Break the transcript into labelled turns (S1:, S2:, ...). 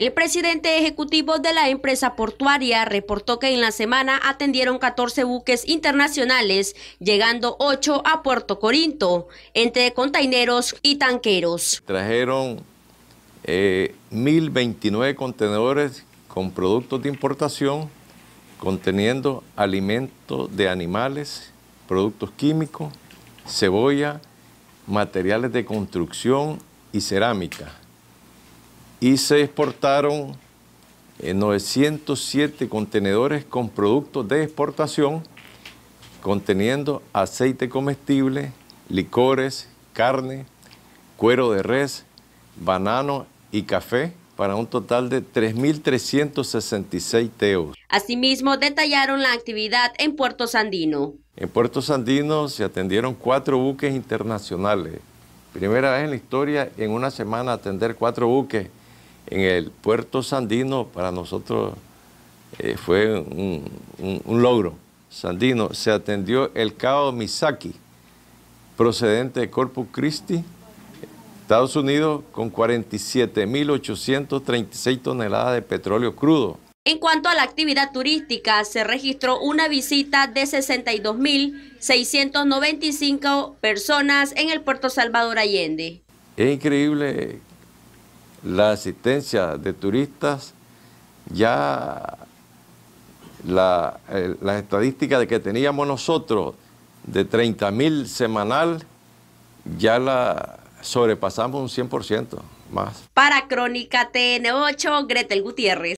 S1: El presidente ejecutivo de la empresa portuaria reportó que en la semana atendieron 14 buques internacionales, llegando 8 a Puerto Corinto, entre containeros y tanqueros.
S2: Trajeron 1.029 eh, contenedores con productos de importación conteniendo alimentos de animales, productos químicos, cebolla, materiales de construcción y cerámica y se exportaron 907 eh, contenedores con productos de exportación conteniendo aceite comestible, licores, carne, cuero de res, banano y café para un total de 3.366 teos.
S1: Asimismo, detallaron la actividad en Puerto Sandino.
S2: En Puerto Sandino se atendieron cuatro buques internacionales. Primera vez en la historia en una semana atender cuatro buques en el puerto sandino para nosotros eh, fue un, logro. Sandino, se atendió el cabo Misaki, procedente de Corpus Christi, Estados Unidos, con 47.836 toneladas de petróleo crudo.
S1: En cuanto a la actividad turística, se registró una visita de 62.695 personas en el puerto Salvador Allende.
S2: Es increíble la asistencia de turistas, ya la, eh, las estadísticas de que teníamos nosotros de 30 mil semanal, ya la sobrepasamos un 100% más.
S1: Para Crónica TN8, Gretel Gutiérrez.